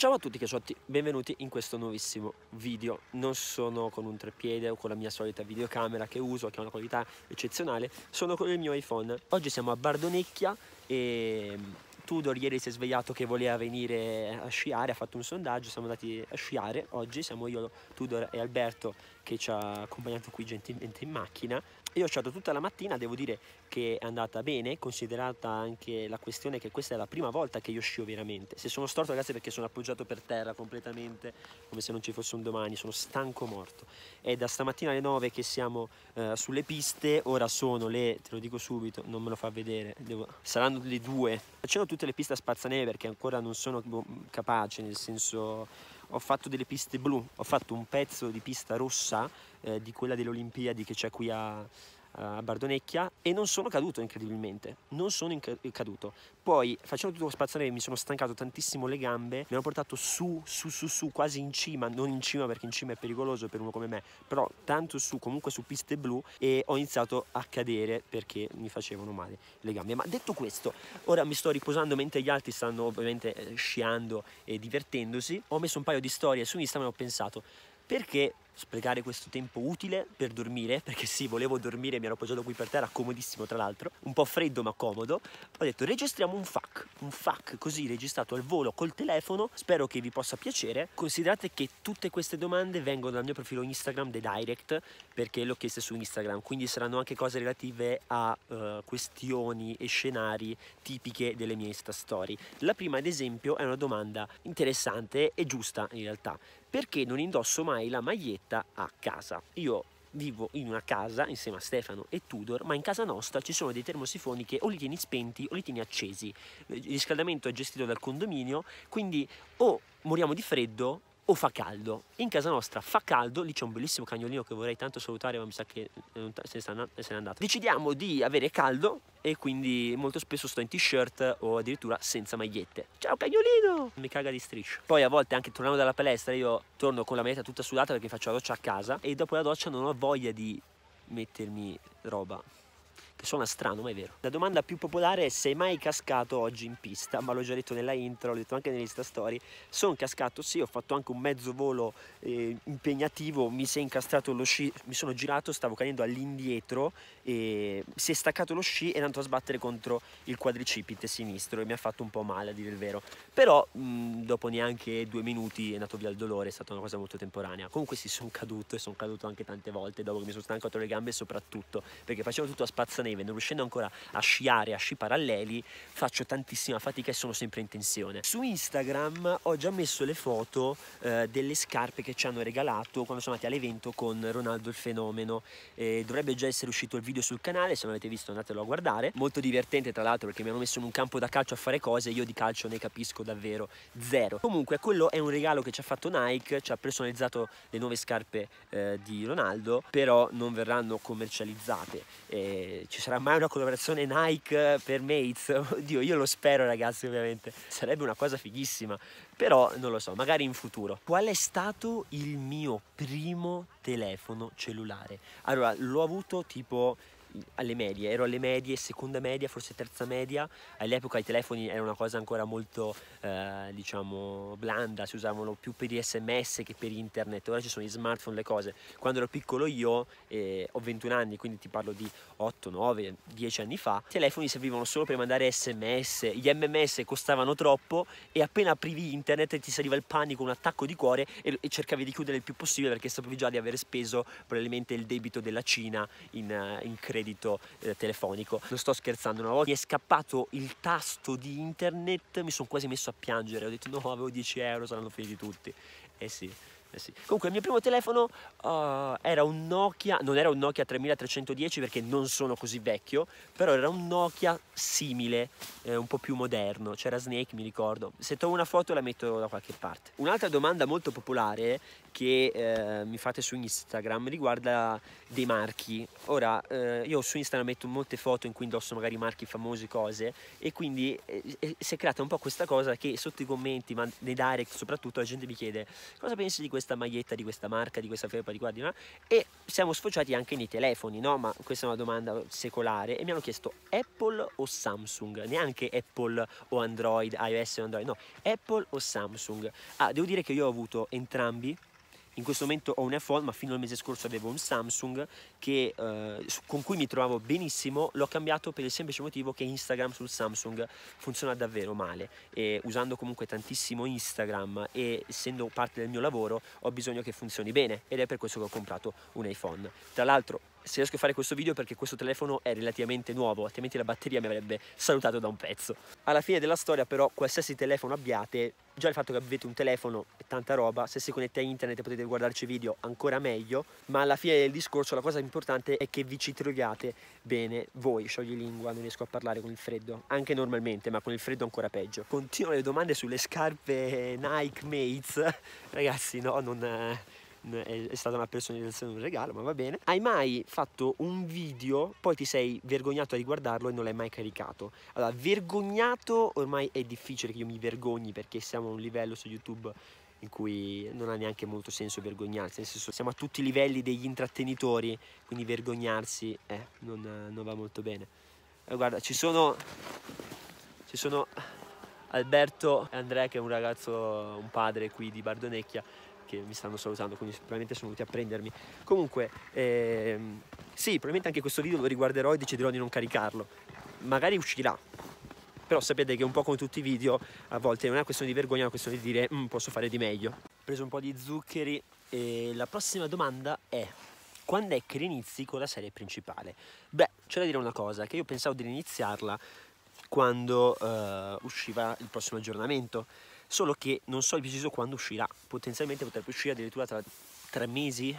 Ciao a tutti casuotti, benvenuti in questo nuovissimo video. Non sono con un treppiede o con la mia solita videocamera che uso, che ha una qualità eccezionale, sono con il mio iPhone. Oggi siamo a Bardonecchia e mm, Tudor ieri si è svegliato che voleva venire a sciare, ha fatto un sondaggio, siamo andati a sciare oggi, siamo io, Tudor e Alberto che ci ha accompagnato qui gentilmente in macchina io ho sciato tutta la mattina, devo dire che è andata bene, considerata anche la questione che questa è la prima volta che io scio veramente. Se sono storto ragazzi perché sono appoggiato per terra completamente, come se non ci fosse un domani, sono stanco morto. È da stamattina alle 9 che siamo eh, sulle piste, ora sono le, te lo dico subito, non me lo fa vedere, devo... saranno le 2. Facendo tutte le piste a spazzaneve perché ancora non sono boh, capace, nel senso ho fatto delle piste blu, ho fatto un pezzo di pista rossa eh, di quella delle Olimpiadi che c'è qui a, eh, a Bardonecchia e non sono caduto incredibilmente, non sono inc- caduto. Poi facendo tutto lo spazzaneve mi sono stancato tantissimo le gambe, mi hanno portato su, su, su, su, quasi in cima, non in cima perché in cima è pericoloso per uno come me, però tanto su, comunque su piste blu e ho iniziato a cadere perché mi facevano male le gambe. Ma detto questo, ora mi sto riposando mentre gli altri stanno ovviamente eh, sciando e divertendosi, ho messo un paio di storie su Instagram e ho pensato perché sprecare questo tempo utile per dormire, perché sì, volevo dormire, mi ero appoggiato qui per terra, comodissimo tra l'altro, un po' freddo ma comodo. Ho detto registriamo un FAC, un FAC così registrato al volo col telefono, spero che vi possa piacere. Considerate che tutte queste domande vengono dal mio profilo Instagram The Direct, perché l'ho chiesta su Instagram, quindi saranno anche cose relative a uh, questioni e scenari tipiche delle mie Insta Story. La prima ad esempio è una domanda interessante e giusta in realtà, perché non indosso mai la maglietta vita a casa. Io vivo in una casa insieme a Stefano e Tudor, ma in casa nostra ci sono dei termosifoni che o li tieni spenti o li tieni accesi. Il riscaldamento è gestito dal condominio, quindi o moriamo di freddo o fa caldo. In casa nostra fa caldo, lì c'è un bellissimo cagnolino che vorrei tanto salutare, ma mi sa che eh, se ne, ne sta, se è andato. Decidiamo di avere caldo e quindi molto spesso sto in t-shirt o addirittura senza magliette. Ciao cagnolino! Mi caga di striscio. Poi a volte anche tornando dalla palestra io torno con la maglietta tutta sudata perché faccio la doccia a casa e dopo la doccia non ho voglia di mettermi roba Suona strano, ma è vero. La domanda più popolare è sei mai cascato oggi in pista, ma l'ho già detto nella intro, l'ho detto anche nell'Insta Story. Sono cascato, sì, ho fatto anche un mezzo volo eh, impegnativo, mi si è incastrato lo sci, mi sono girato, stavo cadendo all'indietro e si è staccato lo sci ed è andato a sbattere contro il quadricipite sinistro e mi ha fatto un po' male a dire il vero. Però mh, dopo neanche due minuti è andato via il dolore, è stata una cosa molto temporanea. Comunque sì, sono caduto e sono caduto anche tante volte dopo che mi sono stancato le gambe soprattutto perché facevo tutto a spazzanello neve, non riuscendo ancora a sciare, a sci paralleli, faccio tantissima fatica e sono sempre in tensione. Su Instagram ho già messo le foto eh, delle scarpe che ci hanno regalato quando sono andati all'evento con Ronaldo il Fenomeno. Eh, dovrebbe già essere uscito il video sul canale, se non l'avete visto andatelo a guardare. Molto divertente tra l'altro perché mi hanno messo in un campo da calcio a fare cose, io di calcio ne capisco davvero zero. Comunque quello è un regalo che ci ha fatto Nike, ci ha personalizzato le nuove scarpe eh, di Ronaldo, però non verranno commercializzate. ci ci sarà mai una collaborazione Nike eh, per Mates? Oddio, io lo spero ragazzi ovviamente, sarebbe una cosa fighissima, però non lo so, magari in futuro. Qual è stato il mio primo telefono cellulare? Allora, l'ho avuto tipo alle medie, ero alle medie, seconda media, forse terza media, all'epoca i telefoni erano una cosa ancora molto eh, diciamo blanda, si usavano più per i sms che per internet, ora ci sono gli smartphone, le cose. Quando ero piccolo io eh, ho 21 anni, quindi ti parlo di 8, 9, 10 anni fa, i telefoni servivano solo per mandare sms, gli mms costavano troppo e appena aprivi internet ti saliva il panico, un attacco di cuore e, e cercavi di chiudere il più possibile perché sapevi già di aver speso probabilmente il debito della Cina in, eh, in credito credito eh, telefonico. Non sto scherzando, una volta mi è scappato il tasto di internet, mi sono quasi messo a piangere, ho detto no, avevo 10 euro, saranno finiti tutti. Eh sì. Eh sì. Comunque il mio primo telefono uh, era un Nokia, non era un Nokia 3310 perché non sono così vecchio, però era un Nokia simile, eh, un po' più moderno, c'era Snake mi ricordo. Se trovo una foto la metto da qualche parte. Un'altra domanda molto popolare che eh, mi fate su Instagram riguarda dei marchi. Ora, eh, io su Instagram metto molte foto in cui indosso magari marchi famosi, cose, e quindi eh, eh, si è creata un po' questa cosa che sotto i commenti, ma nei direct soprattutto, la gente mi chiede cosa pensi di questa maglietta, di questa marca, di questa felpa, di qua, di e siamo sfociati anche nei telefoni, no? Ma questa è una domanda secolare, e mi hanno chiesto Apple o Samsung, neanche Apple o Android, iOS o Android, no, Apple o Samsung. Ah, devo dire che io ho avuto entrambi in questo momento ho un iPhone, ma fino al mese scorso avevo un Samsung che, eh, con cui mi trovavo benissimo, l'ho cambiato per il semplice motivo che Instagram sul Samsung funziona davvero male e usando comunque tantissimo Instagram e essendo parte del mio lavoro ho bisogno che funzioni bene ed è per questo che ho comprato un iPhone. Tra l'altro se riesco a fare questo video perché questo telefono è relativamente nuovo, altrimenti la batteria mi avrebbe salutato da un pezzo. Alla fine della storia però qualsiasi telefono abbiate, già il fatto che avete un telefono e tanta roba, se si connette a internet potete guardarci video ancora meglio, ma alla fine del discorso la cosa importante è che vi ci troviate bene voi, sciogli lingua, non riesco a parlare con il freddo, anche normalmente, ma con il freddo ancora peggio. Continuano le domande sulle scarpe Nike Mates, ragazzi no, non eh, è, è stata una personalizzazione, un regalo, ma va bene. Hai mai fatto un video, poi ti sei vergognato a riguardarlo e non l'hai mai caricato? Allora, vergognato ormai è difficile che io mi vergogni perché siamo a un livello su YouTube in cui non ha neanche molto senso vergognarsi, nel senso siamo a tutti i livelli degli intrattenitori, quindi vergognarsi eh, non, non, va molto bene. Eh, guarda, ci sono, ci sono Alberto e Andrea che è un ragazzo, un padre qui di Bardonecchia, che mi stanno salutando, quindi probabilmente sono venuti a prendermi. Comunque, ehm, sì, probabilmente anche questo video lo riguarderò e deciderò di non caricarlo. Magari uscirà, però sapete che un po' come tutti i video a volte non è una questione di vergogna, è una questione di dire mm, posso fare di meglio. Ho preso un po' di zuccheri e la prossima domanda è quando è che rinizi con la serie principale? Beh, c'è da dire una cosa, che io pensavo di riniziarla quando uh, usciva il prossimo aggiornamento, solo che non so di preciso quando uscirà, potenzialmente potrebbe uscire addirittura tra tre mesi,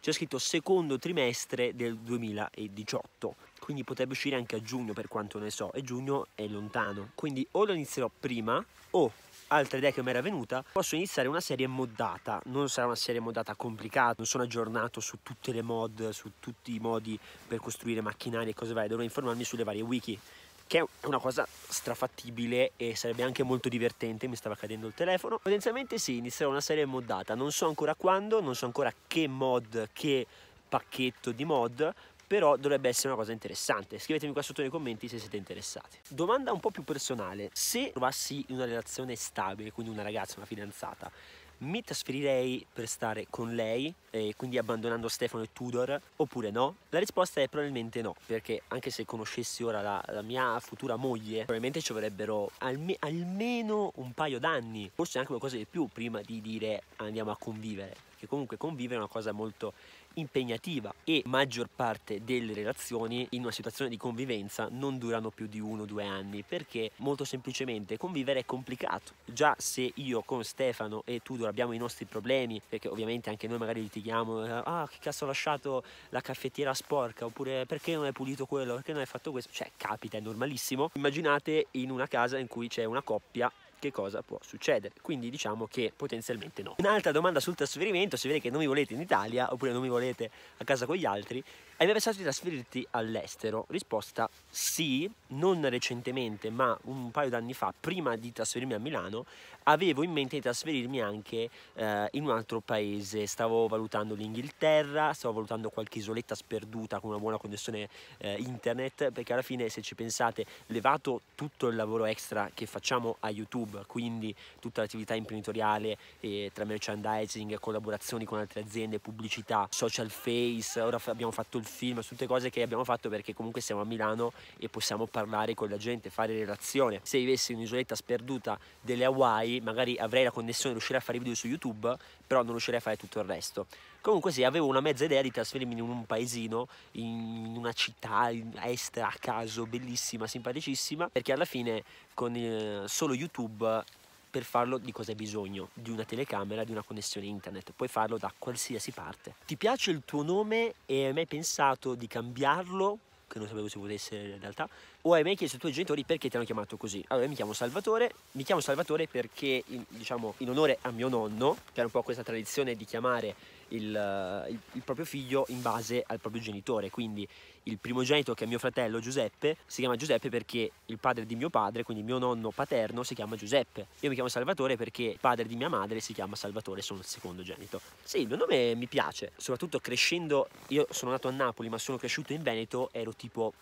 c'è scritto secondo trimestre del 2018, quindi potrebbe uscire anche a giugno per quanto ne so, e giugno è lontano, quindi o lo inizierò prima o altra idea che mi era venuta, posso iniziare una serie moddata. Non sarà una serie moddata complicata, non sono aggiornato su tutte le mod, su tutti i modi per costruire macchinari e cose varie, dovrò informarmi sulle varie wiki che è una cosa strafattibile e sarebbe anche molto divertente, mi stava cadendo il telefono. Potenzialmente sì, inizierò una serie moddata, non so ancora quando, non so ancora che mod, che pacchetto di mod, però dovrebbe essere una cosa interessante. Scrivetemi qua sotto nei commenti se siete interessati. Domanda un po' più personale, se trovassi una relazione stabile, quindi una ragazza, una fidanzata, mi trasferirei per stare con lei, e eh, quindi abbandonando Stefano e Tudor, oppure no? La risposta è probabilmente no, perché anche se conoscessi ora la, la mia futura moglie, probabilmente ci vorrebbero alme almeno un paio d'anni, forse anche qualcosa di più, prima di dire andiamo a convivere perché comunque convivere è una cosa molto impegnativa e maggior parte delle relazioni in una situazione di convivenza non durano più di uno o due anni perché molto semplicemente convivere è complicato già se io con Stefano e Tudor abbiamo i nostri problemi perché ovviamente anche noi magari litighiamo ah che cazzo ho lasciato la caffettiera sporca oppure perché non hai pulito quello perché non hai fatto questo cioè capita è normalissimo immaginate in una casa in cui c'è una coppia che cosa può succedere. Quindi diciamo che potenzialmente no. Un'altra domanda sul trasferimento, se vede che non mi volete in Italia oppure non mi volete a casa con gli altri, hai mai pensato di trasferirti all'estero? Risposta sì, non recentemente, ma un paio d'anni fa, prima di trasferirmi a Milano, avevo in mente di trasferirmi anche eh, in un altro paese. Stavo valutando l'Inghilterra, stavo valutando qualche isoletta sperduta con una buona connessione eh, internet, perché alla fine, se ci pensate, levato tutto il lavoro extra che facciamo a YouTube, quindi tutta l'attività imprenditoriale eh, tra merchandising, collaborazioni con altre aziende, pubblicità, social face, ora abbiamo fatto il film, su tutte cose che abbiamo fatto perché comunque siamo a Milano e possiamo parlare con la gente, fare relazione. Se vivessi in un'isoletta sperduta delle Hawaii, magari avrei la connessione, riuscirei a fare video su YouTube, però non riuscirei a fare tutto il resto. Comunque sì, avevo una mezza idea di trasferirmi in un paesino, in una città est a caso, bellissima, simpaticissima, perché alla fine con eh, solo YouTube per farlo di cosa hai bisogno? Di una telecamera, di una connessione internet, puoi farlo da qualsiasi parte. Ti piace il tuo nome e hai mai pensato di cambiarlo che non sapevo se potesse in realtà, o hai mai chiesto ai tuoi genitori perché ti hanno chiamato così. Allora mi chiamo Salvatore, mi chiamo Salvatore perché in, diciamo in onore a mio nonno, che era un po' questa tradizione di chiamare il, eh, il, il, proprio figlio in base al proprio genitore. Quindi il primogenito che è mio fratello Giuseppe si chiama Giuseppe perché il padre di mio padre, quindi mio nonno paterno, si chiama Giuseppe. Io mi chiamo Salvatore perché il padre di mia madre si chiama Salvatore, sono il secondo genito. Sì, il mio nome mi piace, soprattutto crescendo, io sono nato a Napoli ma sono cresciuto in Veneto, ero tipo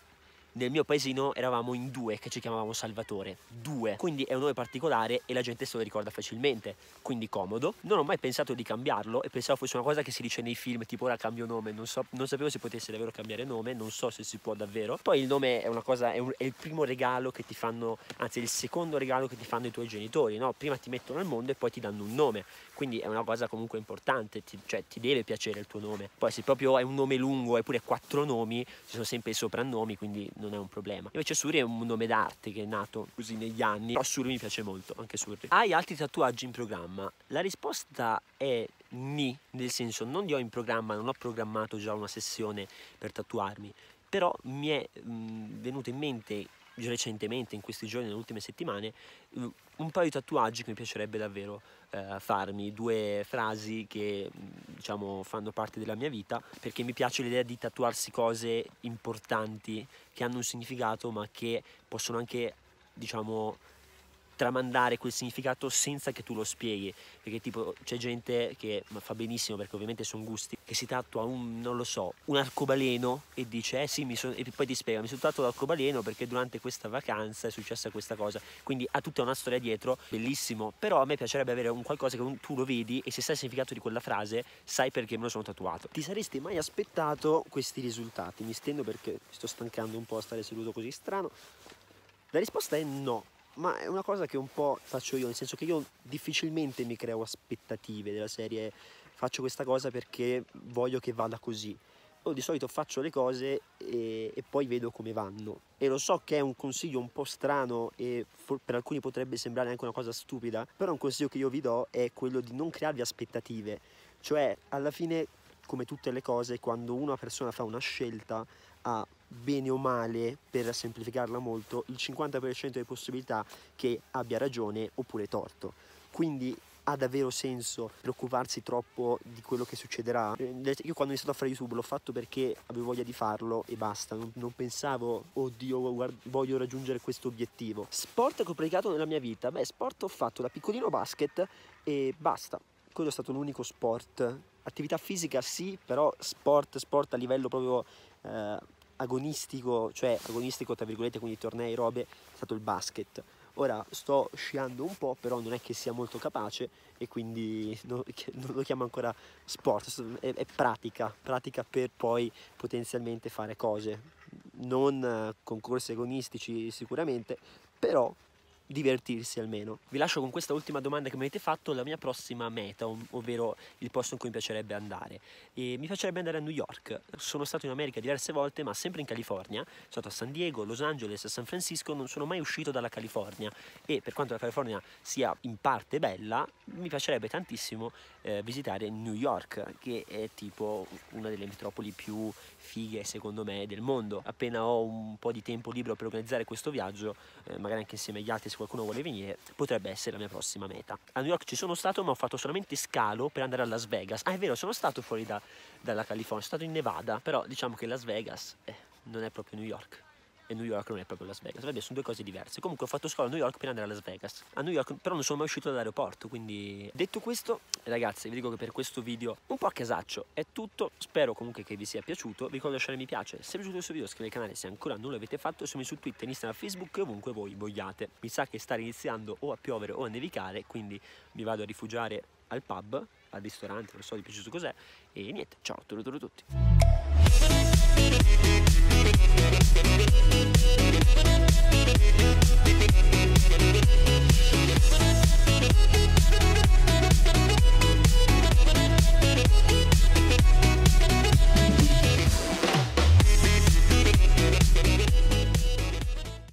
nel mio paesino eravamo in due che ci chiamavamo Salvatore, due, quindi è un nome particolare e la gente se lo ricorda facilmente, quindi comodo. Non ho mai pensato di cambiarlo e pensavo fosse una cosa che si dice nei film, tipo ora cambio nome, non, so, non sapevo se potesse davvero cambiare nome, non so se si può davvero. Poi il nome è una cosa, è, un, è il primo regalo che ti fanno, anzi è il secondo regalo che ti fanno i tuoi genitori, no? Prima ti mettono al mondo e poi ti danno un nome, quindi è una cosa comunque importante, ti, cioè ti deve piacere il tuo nome. Poi se proprio è un nome lungo, eppure quattro nomi, ci sono sempre i soprannomi, quindi non è un problema. Invece Suri è un nome d'arte che è nato così negli anni, però Suri mi piace molto, anche Suri. Hai altri tatuaggi in programma? La risposta è ni, nel senso non li ho in programma, non ho programmato già una sessione per tatuarmi, però mi è mh, mm, venuto in mente recentemente, in questi giorni, nelle ultime settimane, eh, un paio di tatuaggi che mi piacerebbe davvero eh, farmi, due frasi che mm, diciamo fanno parte della mia vita, perché mi piace l'idea di tatuarsi cose importanti che hanno un significato ma che possono anche diciamo tramandare quel significato senza che tu lo spieghi, perché tipo c'è gente che fa benissimo perché ovviamente sono gusti, che si tatua un, non lo so, un arcobaleno e dice eh sì, mi son, e poi ti spiega, mi sono tatuato l'arcobaleno perché durante questa vacanza è successa questa cosa, quindi ha tutta una storia dietro, bellissimo, però a me piacerebbe avere un qualcosa che tu lo vedi e se sai il significato di quella frase sai perché me lo sono tatuato. Ti saresti mai aspettato questi risultati? Mi stendo perché sto stancando un po' a stare seduto così strano. La risposta è no, ma è una cosa che un po' faccio io, nel senso che io difficilmente mi creo aspettative della serie faccio questa cosa perché voglio che vada così. Io di solito faccio le cose e, e poi vedo come vanno. E lo so che è un consiglio un po' strano e for- per alcuni potrebbe sembrare anche una cosa stupida, però un consiglio che io vi do è quello di non crearvi aspettative. Cioè, alla fine, come tutte le cose, quando una persona fa una scelta, ha bene o male, per semplificarla molto, il 50% di possibilità che abbia ragione oppure torto. Quindi ha davvero senso preoccuparsi troppo di quello che succederà. Io quando mi sono iniziato a fare YouTube l'ho fatto perché avevo voglia di farlo e basta, non, non pensavo, oddio, guarda, voglio raggiungere questo obiettivo. Sport che ho praticato nella mia vita? Beh, sport ho fatto da piccolino basket e basta. Quello è stato l'unico sport. Attività fisica sì, però sport, sport a livello proprio eh, agonistico, cioè agonistico tra virgolette, quindi tornei, robe, è stato il basket. Ora sto sciando un po', però non è che sia molto capace e quindi non, non lo chiamo ancora sport, è, è, pratica, pratica per poi potenzialmente fare cose, non eh, concorsi agonistici sicuramente, però divertirsi almeno. Vi lascio con questa ultima domanda che mi avete fatto, la mia prossima meta, ovvero il posto in cui mi piacerebbe andare. E mi piacerebbe andare a New York. Sono stato in America diverse volte, ma sempre in California. Sono stato a San Diego, Los Angeles, San Francisco, non sono mai uscito dalla California e per quanto la California sia in parte bella, mi piacerebbe tantissimo eh, visitare New York, che è tipo una delle metropoli più fighe secondo me del mondo. Appena ho un po' di tempo libero per organizzare questo viaggio, eh, magari anche insieme agli altri se qualcuno vuole venire, potrebbe essere la mia prossima meta. A New York ci sono stato ma ho fatto solamente scalo per andare a Las Vegas. Ah è vero, sono stato fuori da, dalla California, sono stato in Nevada, però diciamo che Las Vegas eh, non è proprio New York e New York non è proprio Las Vegas. Vabbè, sono due cose diverse. Comunque ho fatto scuola a New York per andare a Las Vegas. A New York però non sono mai uscito dall'aeroporto, quindi detto questo, ragazzi, vi dico che per questo video un po' a casaccio è tutto. Spero comunque che vi sia piaciuto. Vi ricordo di lasciare mi piace. Se vi è piaciuto questo video, iscrivetevi al canale se ancora non l'avete fatto. Sono su Twitter, Instagram, Facebook e ovunque voi vogliate. Mi sa che sta iniziando o a piovere o a nevicare, quindi mi vado a rifugiare al pub, al ristorante, non so di preciso cos'è. E niente, ciao, torno a tutti.